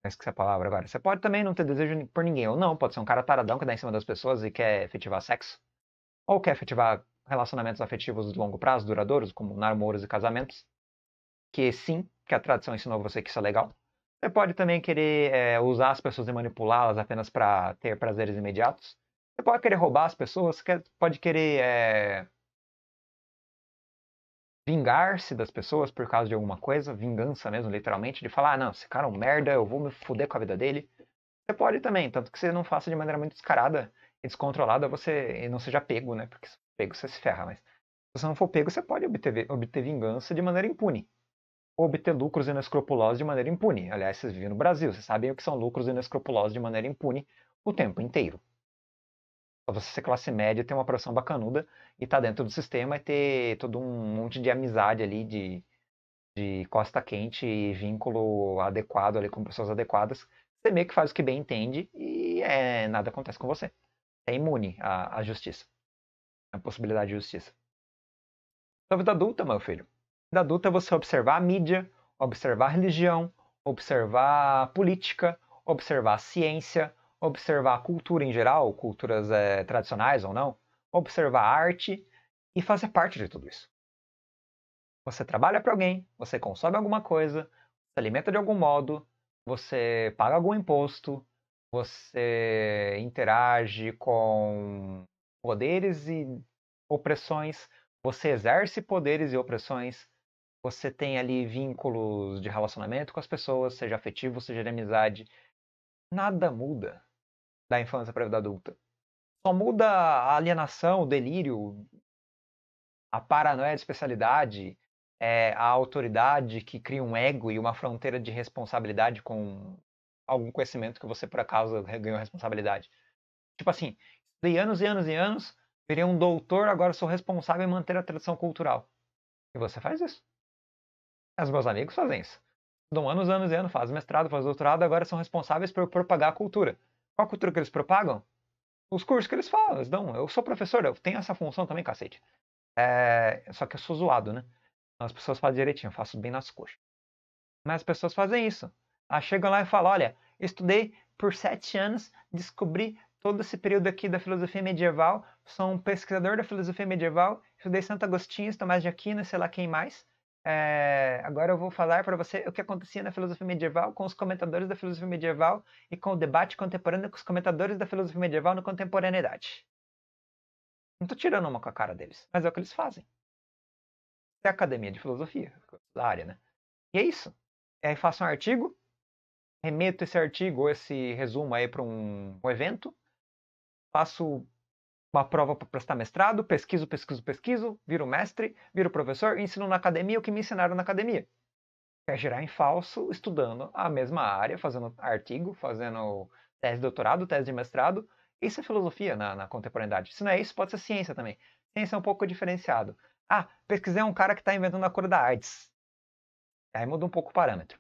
Mas que é a palavra agora. Você pode também não ter desejo por ninguém, ou não, pode ser um cara taradão que dá em cima das pessoas e quer efetivar sexo. Ou quer efetivar relacionamentos afetivos de longo prazo, duradouros, como namoros e casamentos. Que sim, que a tradição ensinou você que isso é legal. Você pode também querer é, usar as pessoas e manipulá-las apenas para ter prazeres imediatos. Você pode querer roubar as pessoas, pode querer é, vingar-se das pessoas por causa de alguma coisa, vingança mesmo, literalmente, de falar, ah, não, esse cara é um merda, eu vou me fuder com a vida dele. Você pode também, tanto que você não faça de maneira muito descarada e descontrolada, você e não seja pego, né? Porque se pego você se ferra, mas se você não for pego, você pode obter, obter vingança de maneira impune. Ou obter lucros inescrupulosos de maneira impune. Aliás, vocês vivem no Brasil, vocês sabem o que são lucros inescrupulosos de maneira impune o tempo inteiro você ser classe média, ter uma profissão bacanuda e estar tá dentro do sistema e ter todo um monte de amizade ali, de, de costa quente e vínculo adequado ali com pessoas adequadas. Você meio que faz o que bem entende e é, nada acontece com você. É imune à, à justiça. A possibilidade de justiça. Na então, vida adulta, meu filho. Na vida adulta é você observar a mídia, observar a religião, observar a política, observar a ciência, observar a cultura em geral, culturas é, tradicionais ou não, observar a arte e fazer parte de tudo isso. Você trabalha para alguém, você consome alguma coisa, se alimenta de algum modo, você paga algum imposto, você interage com poderes e opressões, você exerce poderes e opressões, você tem ali vínculos de relacionamento com as pessoas, seja afetivo, seja de amizade. Nada muda da infância para a vida adulta. Só muda a alienação, o delírio, a paranoia de especialidade, é, a autoridade que cria um ego e uma fronteira de responsabilidade com algum conhecimento que você por acaso ganhou responsabilidade. Tipo assim, de anos e anos e anos, virei um doutor, agora sou responsável em manter a tradição cultural. E você faz isso. Os meus amigos fazem isso. Dão anos, anos e anos, fazem mestrado, fazem doutorado, agora são responsáveis por propagar a cultura. Qual a cultura que eles propagam? Os cursos que eles falam, eles dão. Eu sou professor, eu tenho essa função também, cacete. É, só que eu sou zoado, né? Então, as pessoas fazem direitinho, eu faço bem nas coxas. Mas as pessoas fazem isso. Elas chegam lá e falam: olha, estudei por sete anos, descobri todo esse período aqui da filosofia medieval, sou um pesquisador da filosofia medieval, estudei Santo Agostinho, Tomás de Aquino, sei lá quem mais. É, agora eu vou falar para você o que acontecia na filosofia medieval com os comentadores da filosofia medieval e com o debate contemporâneo com os comentadores da filosofia medieval na contemporaneidade. Não estou tirando uma com a cara deles, mas é o que eles fazem. É a academia de filosofia, da área, né? E é isso. E aí faço um artigo, remeto esse artigo, ou esse resumo aí para um, um evento, faço uma prova para prestar mestrado, pesquiso, pesquiso, pesquiso, viro mestre, viro professor, ensino na academia o que me ensinaram na academia. É girar em falso, estudando a mesma área, fazendo artigo, fazendo tese de doutorado, tese de mestrado. Isso é filosofia na, na contemporaneidade. Se não é isso, pode ser ciência também. Ciência é um pouco diferenciado. Ah, pesquisei é um cara que está inventando a cura da AIDS. Aí muda um pouco o parâmetro.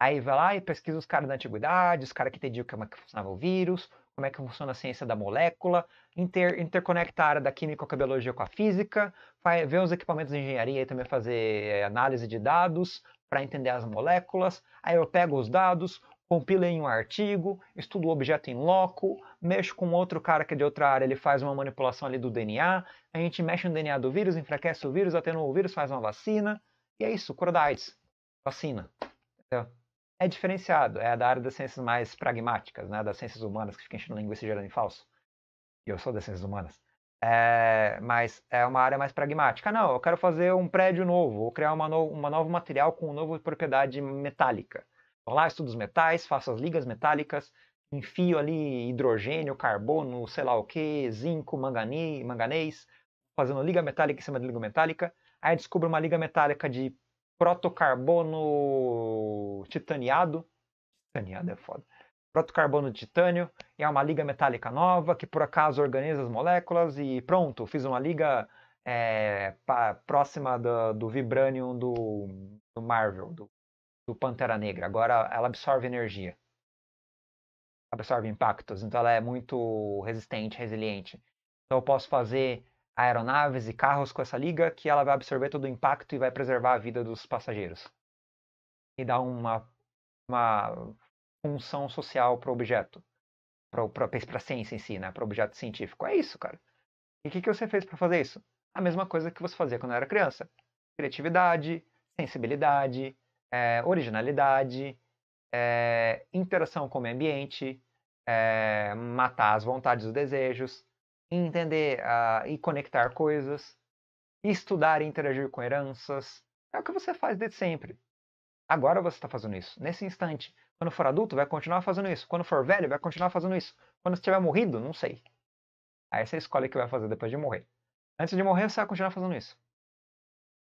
Aí vai lá e pesquisa os caras da antiguidade, os caras que entendiam como é que funcionava o vírus, como é que funciona a ciência da molécula, inter, interconecta a área da química com a biologia com a física, faz, vê os equipamentos de engenharia e também fazer eh, análise de dados para entender as moléculas, aí eu pego os dados, compilo em um artigo, estudo o objeto em loco, mexo com outro cara que é de outra área, ele faz uma manipulação ali do DNA, a gente mexe no DNA do vírus, enfraquece o vírus, atenua o vírus, faz uma vacina, e é isso, cura vacina. Entendeu? é diferenciado, é da área das ciências mais pragmáticas, né, das ciências humanas, que fica enchendo linguiça e gerando em falso. E eu sou das ciências humanas. É, mas é uma área mais pragmática. Ah, não, eu quero fazer um prédio novo, ou criar uma no, uma novo material com uma nova propriedade metálica. Vou lá, estudo os metais, faço as ligas metálicas, enfio ali hidrogênio, carbono, sei lá o que, zinco, manganês, fazendo liga metálica em cima de liga metálica. Aí descubro uma liga metálica de protocarbono titaniado. Titaniado é foda. Protocarbono titânio é uma liga metálica nova que por acaso organiza as moléculas e pronto, fiz uma liga é, pra, próxima do, do Vibranium do, do Marvel, do, do Pantera Negra. Agora ela absorve energia absorve impactos, então ela é muito resistente, resiliente. Então eu posso fazer aeronaves e carros com essa liga que ela vai absorver todo o impacto e vai preservar a vida dos passageiros. E dar uma, uma função social para o objeto, para a ciência em si, né? para o objeto científico. É isso, cara. E o que, que você fez para fazer isso? A mesma coisa que você fazia quando era criança: criatividade, sensibilidade, é, originalidade, é, interação com o meio ambiente, é, matar as vontades e os desejos entender uh, e conectar coisas, estudar e interagir com heranças. É o que você faz desde sempre. Agora você está fazendo isso, nesse instante. Quando for adulto, vai continuar fazendo isso. Quando for velho, vai continuar fazendo isso. Quando você tiver morrido, não sei. Aí você escolhe o que vai fazer depois de morrer. Antes de morrer, você vai continuar fazendo isso.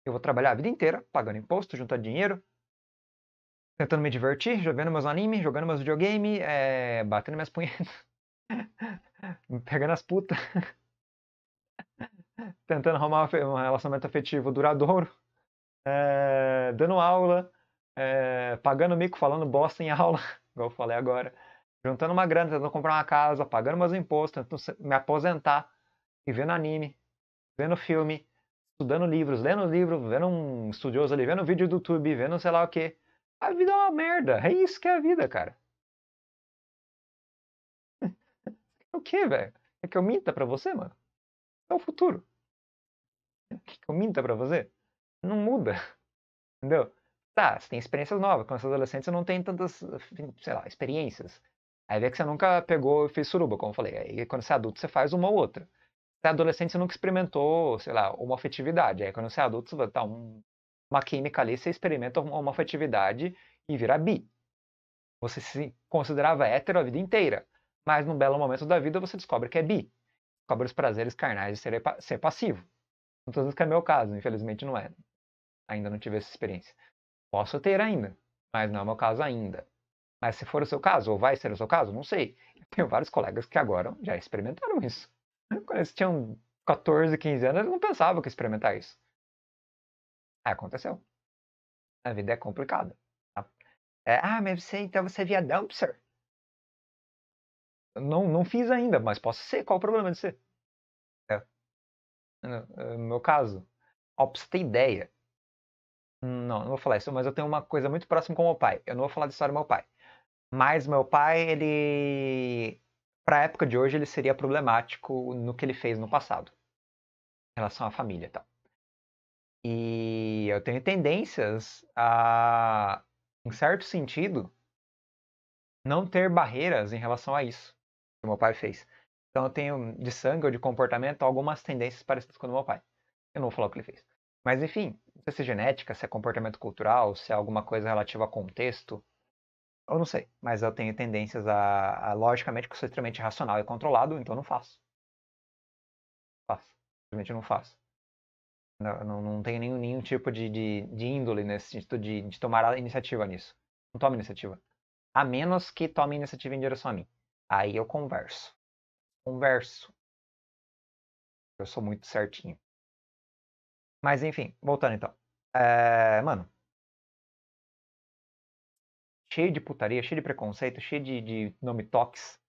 Eu vou trabalhar a vida inteira, pagando imposto, juntando dinheiro, tentando me divertir, jogando meus animes, jogando meus videogames, é... Eh, batendo minhas punhetas. pegando as putas. Tentando arrumar um relacionamento afetivo duradouro. É, dando aula. É, pagando mico, falando bosta em aula, igual eu falei agora. Juntando uma grana, tentando comprar uma casa, pagando meus impostos, tentando me aposentar. E vendo anime, vendo filme, estudando livros, lendo livro, vendo um estudioso ali, vendo vídeo do YouTube, vendo sei lá o que. A vida é uma merda. É isso que é a vida, cara. quê, velho? É que eu minta pra você, mano? É o futuro. O que, eu minta pra você? Não muda. Entendeu? Tá, você tem experiências novas. Quando você é adolescente, você não tem tantas, sei lá, experiências. Aí vê que você nunca pegou e fez suruba, como eu falei. Aí quando você é adulto, você faz uma ou outra. Você é adolescente, você nunca experimentou, sei lá, uma afetividade. Aí quando você é adulto, você vai tá, um, uma química ali, você experimenta uma afetividade e vira bi. Você se considerava hétero a vida inteira. Mas num belo momento da vida você descobre que é bi. Descobre os prazeres carnais de ser, ser passivo. Não estou dizendo que é meu caso, infelizmente não é. Ainda não tive essa experiência. Posso ter ainda, mas não é o meu caso ainda. Mas se for o seu caso, ou vai ser o seu caso, não sei. Eu tenho vários colegas que agora já experimentaram isso. Quando eles tinham 14, 15 anos, eles não pensavam que experimentar isso. Aí aconteceu. A vida é complicada. Tá? É, ah, mas você então você é viadão, sir. Não, não fiz ainda, mas posso ser. Qual o problema de ser? É. No é, é meu caso, você tem ideia. Não, não vou falar isso, mas eu tenho uma coisa muito próxima com o meu pai. Eu não vou falar da história do meu pai. Mas meu pai, ele. Pra época de hoje, ele seria problemático no que ele fez no passado. Em relação à família e tal. E eu tenho tendências a, em certo sentido, não ter barreiras em relação a isso que meu pai fez. Então eu tenho de sangue ou de comportamento algumas tendências parecidas com o meu pai. Eu não vou falar o que ele fez. Mas enfim, não sei se é genética, se é comportamento cultural, se é alguma coisa relativa a contexto. Eu não sei, mas eu tenho tendências a, a logicamente que eu sou extremamente racional e controlado, então eu não faço. faço. Simplesmente não faço. Não, não, tenho nenhum, nenhum tipo de, de, de índole nesse sentido de, de tomar iniciativa nisso. Não tomo iniciativa. A menos que tome iniciativa em direção a mim. Aí eu converso. Converso. Eu sou muito certinho. Mas enfim, voltando então. É, mano. Cheio de putaria, cheio de preconceito, cheio de, de nome tox,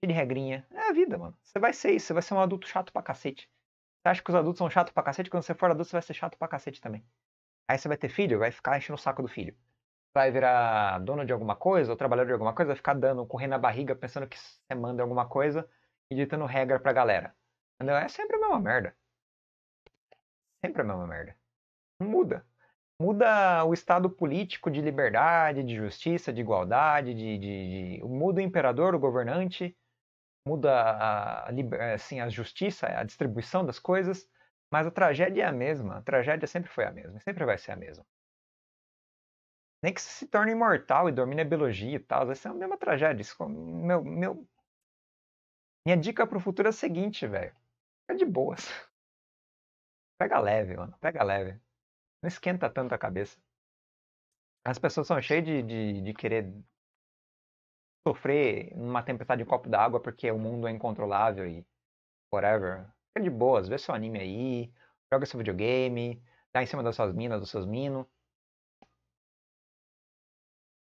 cheio de regrinha. É a vida, mano. Você vai ser isso, você vai ser um adulto chato pra cacete. Você acha que os adultos são chato pra cacete? Quando você for adulto, você vai ser chato pra cacete também. Aí você vai ter filho, vai ficar enchendo o saco do filho vai virar dono de alguma coisa, ou trabalhador de alguma coisa, vai ficar dando, correndo na barriga, pensando que você manda alguma coisa e ditando regra pra galera. Entendeu? É sempre a mesma merda. Sempre a mesma merda. Muda. Muda o estado político de liberdade, de justiça, de igualdade, de, de, de... muda o imperador, o governante, muda a, assim, a justiça, a distribuição das coisas, mas a tragédia é a mesma. A tragédia sempre foi a mesma, sempre vai ser a mesma. Nem que se torne imortal e domine a biologia e tal. Essa é a mesma tragédia. Isso, meu, meu... Minha dica pro futuro é a seguinte, velho. Fica de boas. Pega leve, mano. Pega leve. Não esquenta tanto a cabeça. As pessoas são cheias de, de, de querer sofrer numa tempestade de copo d'água porque o mundo é incontrolável e whatever. Fica de boas, vê seu anime aí, joga seu videogame, dá em cima das suas minas, dos seus minos.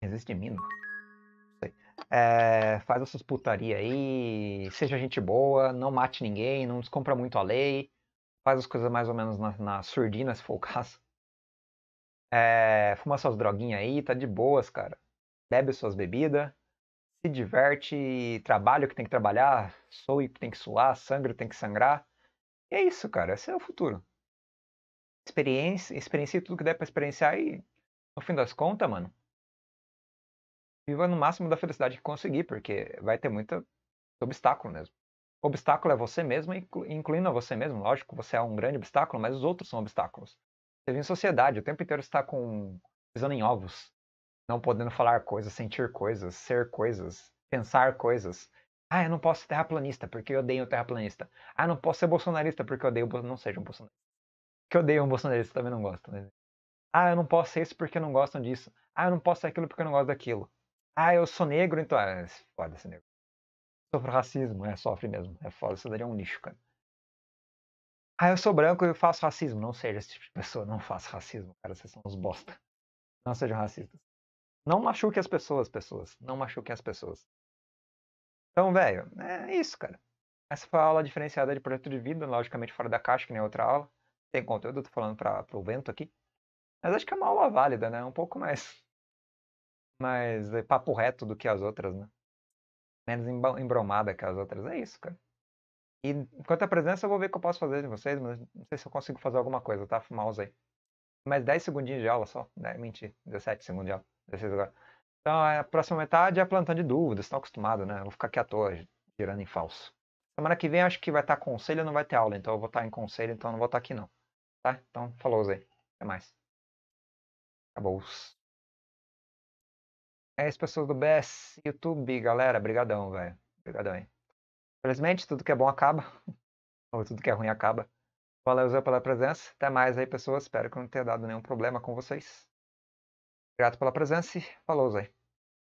Resiste mina. mim? Não sei. É, faz essas putaria aí, seja gente boa, não mate ninguém, não descompra muito a lei, faz as coisas mais ou menos na, na surdina, se for o caso. É, fuma suas droguinhas aí, tá de boas, cara. Bebe suas bebidas, se diverte, trabalha o que tem que trabalhar, soe o que tem que suar, sangre o que tem que sangrar. E é isso, cara. Esse é o futuro. Experiência, experiencie tudo que der para experienciar e, no fim das contas, mano, viva no máximo da felicidade que conseguir, porque vai ter muito obstáculo mesmo. O obstáculo é você mesmo, incluindo a você mesmo. Lógico, você é um grande obstáculo, mas os outros são obstáculos. Você vive em sociedade, o tempo inteiro está com pisando em ovos, não podendo falar coisas, sentir coisas, ser coisas, pensar coisas. Ah, eu não posso ser terraplanista porque eu odeio o terraplanista. Ah, eu não posso ser bolsonarista porque eu odeio o não seja um bolsonarista. Que eu odeio um bolsonarista também não gosto. Né? Ah, eu não posso ser isso porque não gostam disso. Ah, eu não posso ser aquilo porque eu não gosto daquilo. Ah, eu sou negro, então. Ah, é foda se negro. Sofro racismo, é, sofre mesmo. É foda, isso daria um nicho, cara. Ah, eu sou branco e eu faço racismo. Não seja esse tipo de pessoa, não faça racismo, cara. Vocês são uns bosta. Não sejam racistas. Não machuque as pessoas, pessoas. Não machuquem as pessoas. Então, velho, é isso, cara. Essa foi a aula diferenciada de projeto de vida, logicamente fora da caixa, que nem outra aula. Tem conteúdo, eu tô falando pra, pro vento aqui. Mas acho que é uma aula válida, né? Um pouco mais mais eh, papo reto do que as outras, né? Menos embromada que as outras. É isso, cara. E quanto à presença, eu vou ver o que eu posso fazer de vocês, mas não sei se eu consigo fazer alguma coisa, tá? Mouse aí. Mais 10 segundinhos de aula só. Né? Mentira, 17 segundos de aula. 16 agora. Então, a próxima metade é plantando de dúvidas, estão acostumados, né? Eu vou ficar aqui à toa, girando em falso. Semana que vem acho que vai estar conselho não vai ter aula, então eu vou estar em conselho, então não vou estar aqui não. Tá? Então, falou, Zé. Até mais. Acabou. -se. É isso, pessoas do BS, YouTube, galera. Brigadão, velho. Brigadão, hein. Felizmente, tudo que é bom acaba. Ou tudo que é ruim acaba. Valeu, Zé, pela presença. Até mais aí, pessoas. Espero que não tenha dado nenhum problema com vocês. Grato pela presença e falou, Zé.